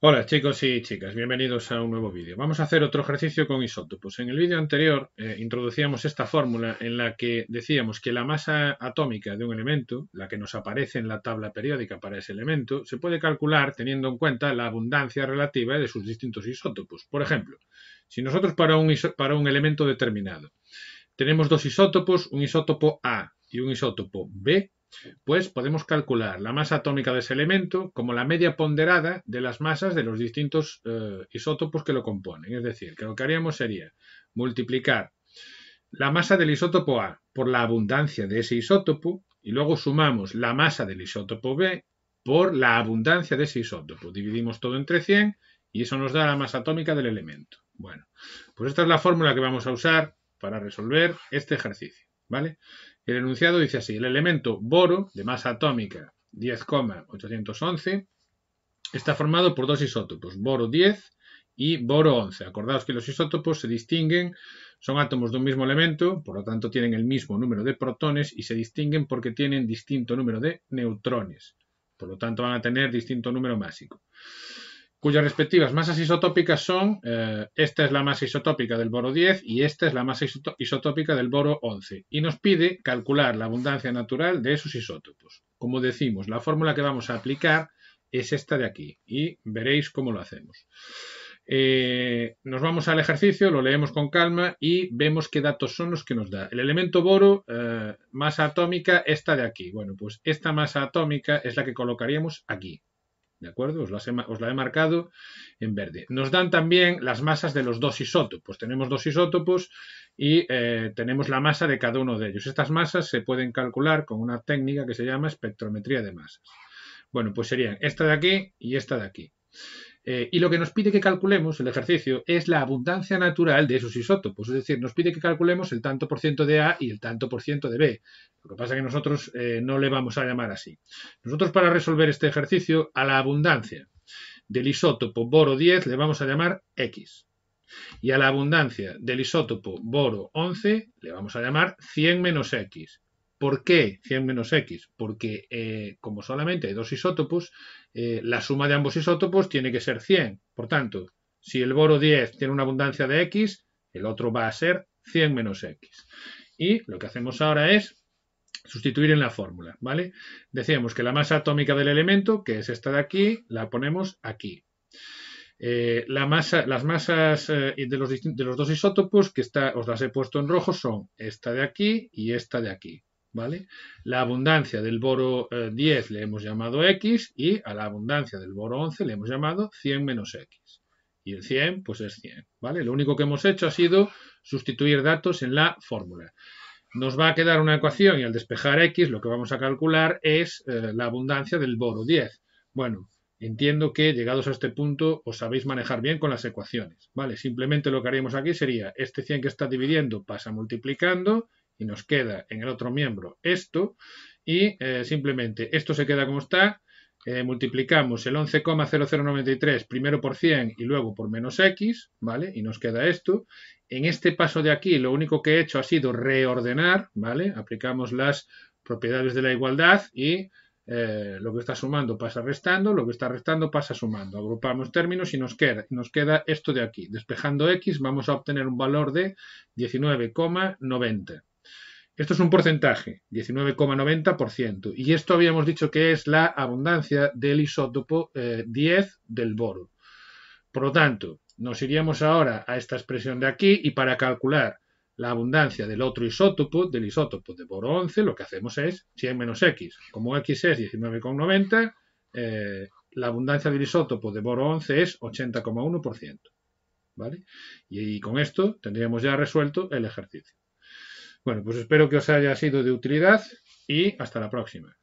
Hola chicos y chicas, bienvenidos a un nuevo vídeo. Vamos a hacer otro ejercicio con isótopos. En el vídeo anterior eh, introducíamos esta fórmula en la que decíamos que la masa atómica de un elemento, la que nos aparece en la tabla periódica para ese elemento, se puede calcular teniendo en cuenta la abundancia relativa de sus distintos isótopos. Por ejemplo, si nosotros para un elemento determinado tenemos dos isótopos, un isótopo A y un isótopo B, pues podemos calcular la masa atómica de ese elemento como la media ponderada de las masas de los distintos eh, isótopos que lo componen. Es decir, que lo que haríamos sería multiplicar la masa del isótopo A por la abundancia de ese isótopo y luego sumamos la masa del isótopo B por la abundancia de ese isótopo. Dividimos todo entre 100 y eso nos da la masa atómica del elemento. Bueno, pues esta es la fórmula que vamos a usar para resolver este ejercicio. ¿vale? El enunciado dice así, el elemento boro de masa atómica 10,811 está formado por dos isótopos, boro 10 y boro 11. Acordaos que los isótopos se distinguen, son átomos de un mismo elemento, por lo tanto tienen el mismo número de protones y se distinguen porque tienen distinto número de neutrones. Por lo tanto van a tener distinto número másico cuyas respectivas masas isotópicas son, eh, esta es la masa isotópica del boro 10 y esta es la masa isotópica del boro 11, y nos pide calcular la abundancia natural de esos isótopos. Como decimos, la fórmula que vamos a aplicar es esta de aquí, y veréis cómo lo hacemos. Eh, nos vamos al ejercicio, lo leemos con calma y vemos qué datos son los que nos da. El elemento boro, eh, masa atómica, esta de aquí. Bueno, pues esta masa atómica es la que colocaríamos aquí. ¿De acuerdo? Os, la he marcado en verde. Nos dan también las masas de los dos isótopos. Tenemos dos isótopos y eh, tenemos la masa de cada uno de ellos. Estas masas se pueden calcular con una técnica que se llama espectrometría de masas. Bueno, pues serían esta de aquí y esta de aquí. Eh, y lo que nos pide que calculemos el ejercicio es la abundancia natural de esos isótopos, es decir, nos pide que calculemos el tanto por ciento de A y el tanto por ciento de B. Lo que pasa es que nosotros eh, no le vamos a llamar así. Nosotros para resolver este ejercicio a la abundancia del isótopo boro 10 le vamos a llamar X. Y a la abundancia del isótopo boro 11 le vamos a llamar 100 menos X. ¿Por qué 100 menos X? Porque eh, como solamente hay dos isótopos, eh, la suma de ambos isótopos tiene que ser 100. Por tanto, si el boro 10 tiene una abundancia de X, el otro va a ser 100 menos X. Y lo que hacemos ahora es sustituir en la fórmula, ¿vale? Decíamos que la masa atómica del elemento, que es esta de aquí, la ponemos aquí. Eh, las masas de, los, los, dos isótopos, que está, os las he puesto en rojo, son esta de aquí y esta de aquí. ¿vale? La abundancia del boro 10 eh, le hemos llamado X y a la abundancia del boro 11 le hemos llamado 100 menos X. Y el 100, pues es 100, ¿vale? Lo único que hemos hecho ha sido sustituir datos en la fórmula. Nos va a quedar una ecuación y al despejar X lo que vamos a calcular es eh, la abundancia del boro 10. Bueno, Entiendo que llegados a este punto os sabéis manejar bien con las ecuaciones, ¿vale? Simplemente lo que haríamos aquí sería este 100 que está dividiendo pasa multiplicando y nos queda en el otro miembro esto y eh, simplemente esto se queda como está, eh, multiplicamos el 11,0093 primero por 100 y luego por menos x, ¿vale? Y nos queda esto. En este paso de aquí lo único que he hecho ha sido reordenar, ¿vale? Aplicamos las propiedades de la igualdad y eh, lo que está sumando pasa restando, lo que está restando pasa sumando. Agrupamos términos y nos queda, nos queda esto de aquí. Despejando x vamos a obtener un valor de 19,90. Esto es un porcentaje, 19,90%, y esto habíamos dicho que es la abundancia del isótopo 10 eh, del boro. Por lo tanto, nos iríamos ahora a esta expresión de aquí y para calcular la abundancia del otro isótopo, del isótopo de boro 11, lo que hacemos es 100 menos X. Como X es 19,90, eh, la abundancia del isótopo de boro 11 es 80,1%. ¿vale? y con esto tendríamos ya resuelto el ejercicio. Bueno, pues espero que os haya sido de utilidad y hasta la próxima.